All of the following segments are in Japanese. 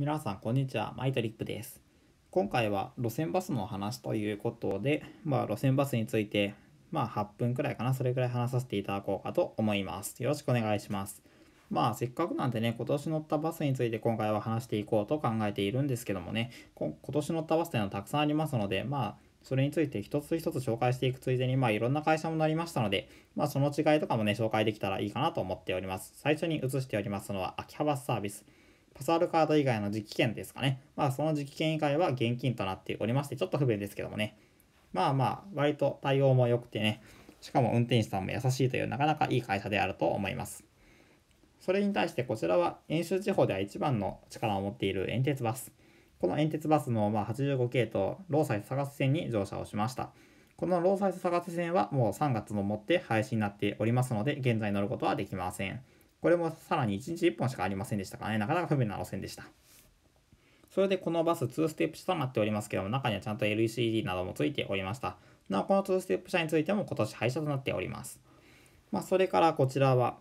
皆さんこんにちはマイトリップです今回は路線バスの話ということで、まあ、路線バスについてまあ8分くらいかなそれくらい話させていただこうかと思いますよろしくお願いしますまあせっかくなんでね今年乗ったバスについて今回は話していこうと考えているんですけどもね今年乗ったバスというのはたくさんありますのでまあそれについて一つ一つ紹介していくついでに、まあ、いろんな会社もなりましたので、まあ、その違いとかもね、紹介できたらいいかなと思っております。最初に移しておりますのは、秋葉バスサービス。パスーカード以外の実機券ですかね。まあ、その実機券以外は現金となっておりまして、ちょっと不便ですけどもね。まあまあ、割と対応も良くてね、しかも運転手さんも優しいという、なかなかいい会社であると思います。それに対してこちらは、遠州地方では一番の力を持っている遠鉄バス。この遠鉄バスのま85系統、イ災佐賀線に乗車をしました。このローサイ災佐賀線はもう3月のもって廃止になっておりますので、現在乗ることはできません。これもさらに1日1本しかありませんでしたからね、なかなか不便な路線でした。それでこのバス2ステップ車となっておりますけども、中にはちゃんと LCD などもついておりました。なお、この2ステップ車についても今年廃車となっております。まあ、それからこちらは、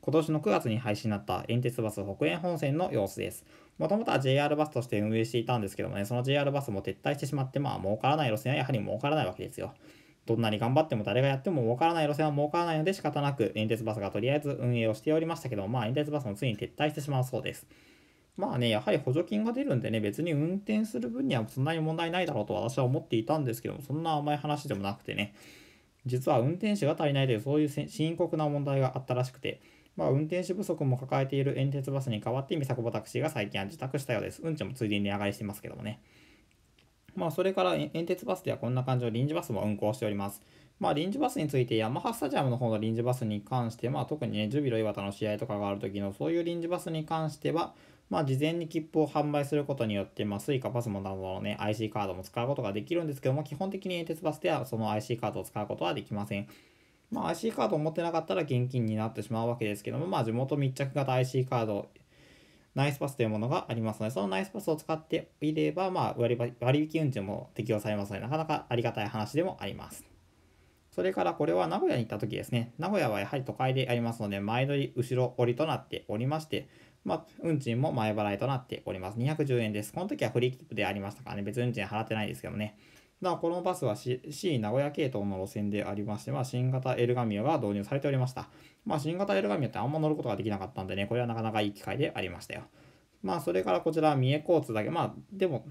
今年の9月に廃止になった遠鉄バス北延本線の様子です。もともとは JR バスとして運営していたんですけどもね、その JR バスも撤退してしまって、まあ儲からない路線はやはり儲からないわけですよ。どんなに頑張っても誰がやっても儲からない路線は儲からないので仕方なく、遠鉄バスがとりあえず運営をしておりましたけど、まあ、遠鉄バスもついに撤退してしまうそうです。まあね、やはり補助金が出るんでね、別に運転する分にはそんなに問題ないだろうと私は思っていたんですけども、そんな甘い話でもなくてね、実は運転手が足りないというそういう深刻な問題があったらしくて、まあ、運転手不足も抱えている遠鉄バスに代わって、三ボタクシーが最近は自宅したようです。運賃もついでに値上がりしてますけどもね。まあ、それから遠鉄バスではこんな感じの臨時バスも運行しております。まあ、臨時バスについて、ヤマハスタジアムの方の臨時バスに関して、まあ、特にね、ジュビロ磐田の試合とかがある時の、そういう臨時バスに関しては、まあ、事前に切符を販売することによって、まあ、スイカパスモなどのね、IC カードも使うことができるんですけども、基本的に遠鉄バスではその IC カードを使うことはできません。まあ、IC カードを持ってなかったら現金になってしまうわけですけども、まあ、地元密着型 IC カードナイスパスというものがありますので、そのナイスパスを使っていれば、まあ割、引運賃も適用されますので、なかなかありがたい話でもあります。それからこれは名古屋に行った時ですね。名古屋はやはり都会でありますので、前乗り後ろ折りとなっておりまして、まあ、運賃も前払いとなっております。210円です。この時はフリーキップでありましたからね、別に運賃払ってないですけどね。なお、このバスは C, C 名古屋系統の路線でありまして、まあ、新型エルガミアが導入されておりました。まあ、新型エルガミアってあんま乗ることができなかったんでね、これはなかなかいい機会でありましたよ。まあ、それからこちら、三重交通だけ、まあ、でも、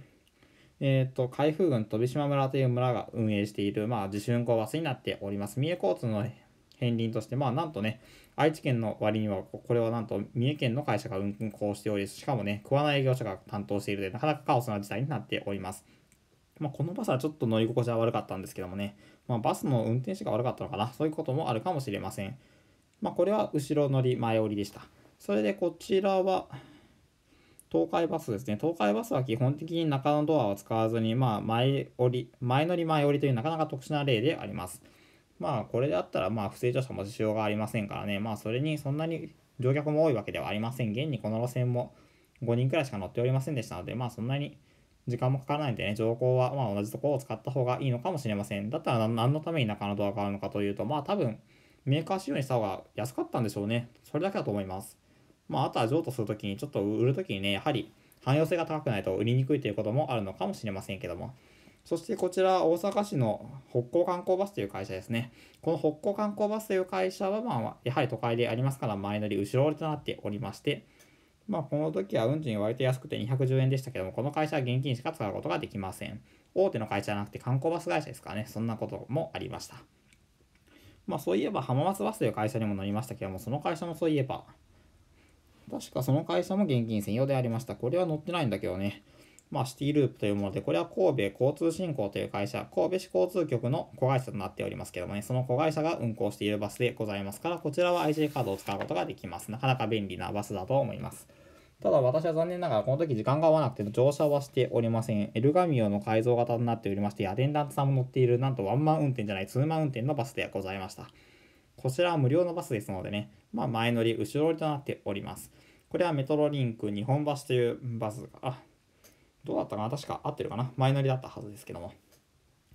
えっ、ー、と、海風郡飛島村という村が運営している、まあ、自主運行バスになっております。三重交通の片鱗として、まあ、なんとね、愛知県の割には、これはなんと三重県の会社が運行しており、しかもね、桑名営業者が担当しているで、なかなかカオスな事態になっております。まあ、このバスはちょっと乗り心地は悪かったんですけどもね、まあ、バスの運転手が悪かったのかな、そういうこともあるかもしれません。まあ、これは後ろ乗り、前降りでした。それでこちらは、東海バスですね。東海バスは基本的に中のドアを使わずに、まあ、前降り、前乗り前降りというなかなか特殊な例であります。まあ、これであったら、まあ、不正乗車も事情がありませんからね、まあ、それにそんなに乗客も多いわけではありません。現にこの路線も5人くらいしか乗っておりませんでしたので、まあ、そんなに時間もかからないんでね、情報はま同じところを使った方がいいのかもしれません。だったら何のために中野ドアがあるのかというと、まあ多分メーカー仕様にした方が安かったんでしょうね。それだけだと思います。まああとは譲渡するときに、ちょっと売るときにね、やはり汎用性が高くないと売りにくいということもあるのかもしれませんけども。そしてこちら大阪市の北港観光バスという会社ですね。この北港観光バスという会社は、まあ、やはり都会でありますから前乗り後ろ折りとなっておりまして、まあ、この時は運賃割と安くて210円でしたけども、この会社は現金しか使うことができません。大手の会社じゃなくて観光バス会社ですからね、そんなこともありました。まあ、そういえば浜松バスという会社にも乗りましたけども、その会社もそういえば、確かその会社も現金専用でありました。これは乗ってないんだけどね。まあ、シティループというもので、これは神戸交通振興という会社、神戸市交通局の子会社となっておりますけどもね、その子会社が運行しているバスでございますから、こちらは IC カードを使うことができます。なかなか便利なバスだと思います。ただ私は残念ながらこの時時間が合わなくて乗車はしておりません。エルガミオの改造型となっておりまして、アテンダントさんも乗っている、なんとワンマン運転じゃない、ツーマン運転のバスでございました。こちらは無料のバスですのでね、まあ、前乗り、後ろ乗りとなっております。これはメトロリンク日本橋というバスが、あ、どうだったかな確か合ってるかな前乗りだったはずですけども。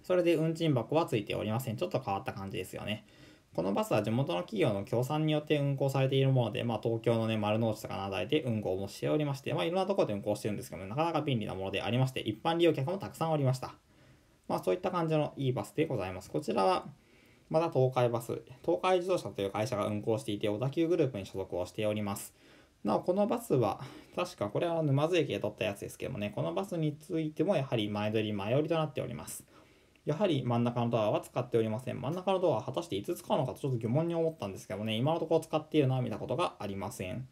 それで運賃箱はついておりません。ちょっと変わった感じですよね。このバスは地元の企業の協賛によって運行されているもので、まあ、東京の、ね、丸の内とかの辺で運行もしておりまして、まあ、いろんなところで運行してるんですけど、も、なかなか便利なものでありまして、一般利用客もたくさんおりました。まあ、そういった感じのいいバスでございます。こちらは、また東海バス、東海自動車という会社が運行していて、小田急グループに所属をしております。なお、このバスは、確かこれは沼津駅で取ったやつですけどもね、このバスについてもやはり前撮り前寄りとなっております。やはり真ん中のドアは使っておりません。真ん中のドアは果たしていつ使うのかとちょっと疑問に思ったんですけどね、今のところ使っているのは見たことがありません。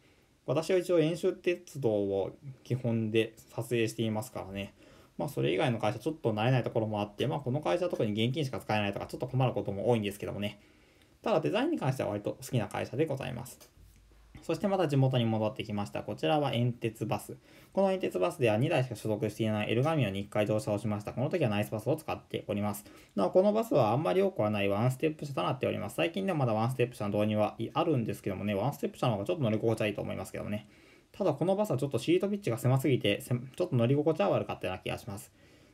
私は一応演習鉄道を基本で撮影していますからね。まあそれ以外の会社ちょっと慣れないところもあって、まあこの会社は特に現金しか使えないとかちょっと困ることも多いんですけどもね。ただデザインに関しては割と好きな会社でございます。そしてまた地元に戻ってきました。こちらは煙鉄バス。この煙鉄バスでは2台しか所属していないエルガミオに1回乗車をしました。この時はナイスバスを使っております。なお、このバスはあんまり多くはないワンステップ車となっております。最近ではまだワンステップ車の導入はあるんですけどもね、ワンステップ車の方がちょっと乗り心地はいいと思いますけどもね。ただこのバスはちょっとシートピッチが狭すぎて、ちょっと乗り心地は悪かったような気がします。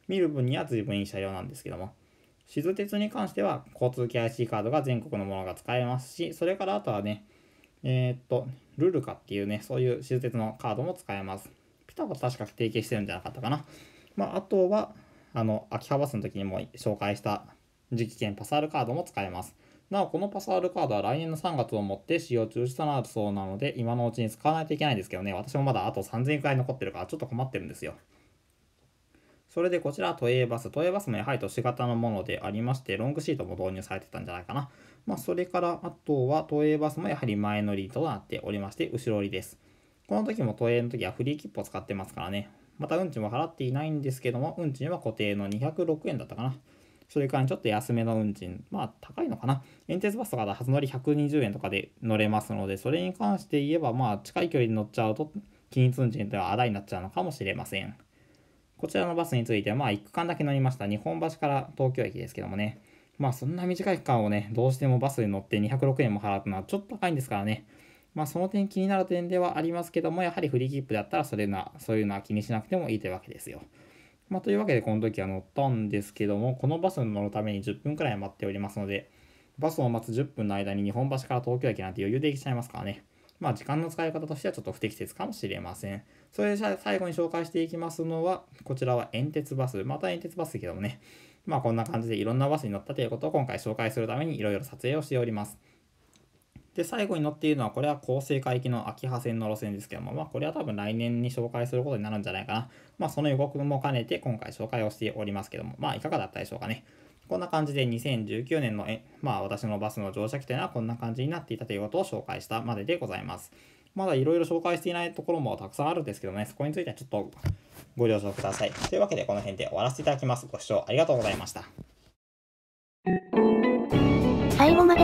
見る分には随分いい車両なんですけども。静鉄に関しては交通系 IC カードが全国のものが使えますし、それからあとはね、えー、っと、ルルカっていうね、そういう施設のカードも使えます。ピタは確か提携してるんじゃなかったかな。まあ、あとは、あの、秋葉バスの時にも紹介した磁気券パサールカードも使えます。なお、このパサールカードは来年の3月をもって使用中止となるそうなので、今のうちに使わないといけないんですけどね、私もまだあと3000回残ってるから、ちょっと困ってるんですよ。それでこちら都営バス。都営バスもやはり都市型のものでありまして、ロングシートも導入されてたんじゃないかな。まあ、それから、あとは都営バスもやはり前乗りとなっておりまして、後ろ折りです。この時も都営の時はフリー切符を使ってますからね。また運賃も払っていないんですけども、運賃は固定の206円だったかな。それからちょっと安めの運賃。まあ高いのかな。遠鉄バスとかだ初乗り120円とかで乗れますので、それに関して言えばまあ近い距離に乗っちゃうと、均一運賃とはあだになっちゃうのかもしれません。こちらのバスについては、まあ、1区間だけ乗りました。日本橋から東京駅ですけどもね。まあ、そんな短い区間をね、どうしてもバスに乗って206円も払うのはちょっと高いんですからね。まあ、その点気になる点ではありますけども、やはりフリーキップだったらそれな、そういうのは気にしなくてもいいというわけですよ。まあ、というわけで、この時は乗ったんですけども、このバスに乗るために10分くらい待っておりますので、バスを待つ10分の間に日本橋から東京駅なんて余裕で行きちゃいますからね。まあ、時間の使い方としてはちょっと不適切かもしれません。それで最後に紹介していきますのは、こちらは煙鉄バス。また煙鉄バスすけどもね、まあこんな感じでいろんなバスに乗ったということを今回紹介するためにいろいろ撮影をしております。で、最後に乗っているのは、これは厚生海域の秋葉線の路線ですけども、まあこれは多分来年に紹介することになるんじゃないかな。まあその予告も兼ねて今回紹介をしておりますけども、まあいかがだったでしょうかね。こんな感じで2019年のえ、まあ、私のバスの乗車期というのはこんな感じになっていたということを紹介したまででございます。まだいろいろ紹介していないところもたくさんあるんですけどね、そこについてはちょっとご了承ください。というわけでこの辺で終わらせていただきます。ご視聴ありがとうございました。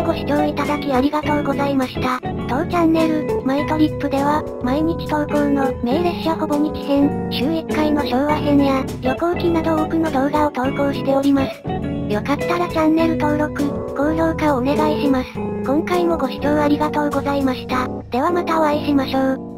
ご視聴いただきありがとうございました。当チャンネル、マイトリップでは、毎日投稿の、名列車ほぼ日編、週1回の昭和編や、旅行記など多くの動画を投稿しております。よかったらチャンネル登録、高評価をお願いします。今回もご視聴ありがとうございました。ではまたお会いしましょう。